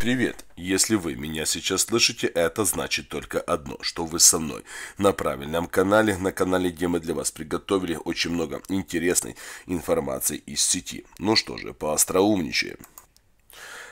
Привет. Если вы меня сейчас слышите, это значит только одно, что вы со мной. На правильном канале, на канале, где мы для вас приготовили очень много интересной информации из сети. Ну что же, поостроумничаем.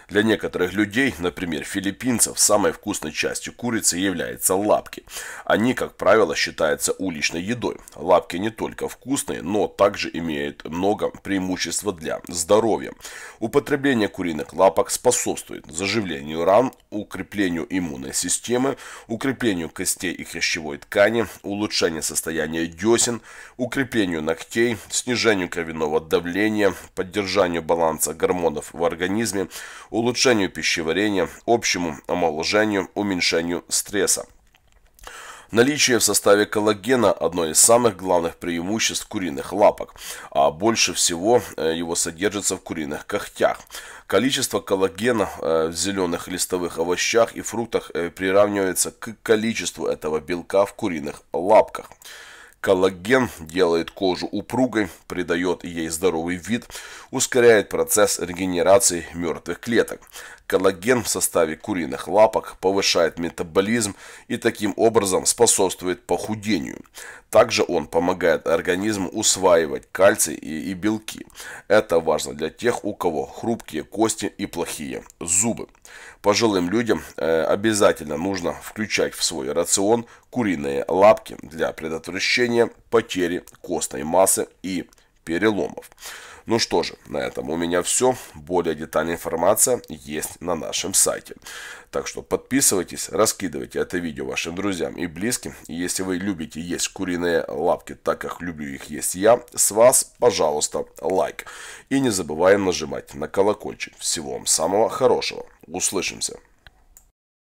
Для некоторых людей, например, филиппинцев, самой вкусной частью курицы являются лапки. Они, как правило, считаются уличной едой. Лапки не только вкусные, но также имеют много преимуществ для здоровья. Употребление куриных лапок способствует заживлению ран, укреплению иммунной системы, укреплению костей и хрящевой ткани, улучшению состояния десен, укреплению ногтей, снижению кровяного давления, поддержанию баланса гормонов в организме, улучшению пищеварения, общему омоложению, уменьшению стресса. Наличие в составе коллагена – одно из самых главных преимуществ куриных лапок, а больше всего э, его содержится в куриных когтях. Количество коллагена э, в зеленых листовых овощах и фруктах э, приравнивается к количеству этого белка в куриных лапках. Коллаген делает кожу упругой, придает ей здоровый вид, ускоряет процесс регенерации мертвых клеток. Коллаген в составе куриных лапок повышает метаболизм и таким образом способствует похудению. Также он помогает организму усваивать кальций и, и белки. Это важно для тех, у кого хрупкие кости и плохие зубы. Пожилым людям э, обязательно нужно включать в свой рацион куриные лапки для предотвращения снижение потери костной массы и переломов. Ну что же, на этом у меня все. Более детальная информация есть на нашем сайте. Так что подписывайтесь, раскидывайте это видео вашим друзьям и близким. И если вы любите есть куриные лапки, так как люблю их есть я, с вас, пожалуйста, лайк. И не забываем нажимать на колокольчик. Всего вам самого хорошего. Услышимся.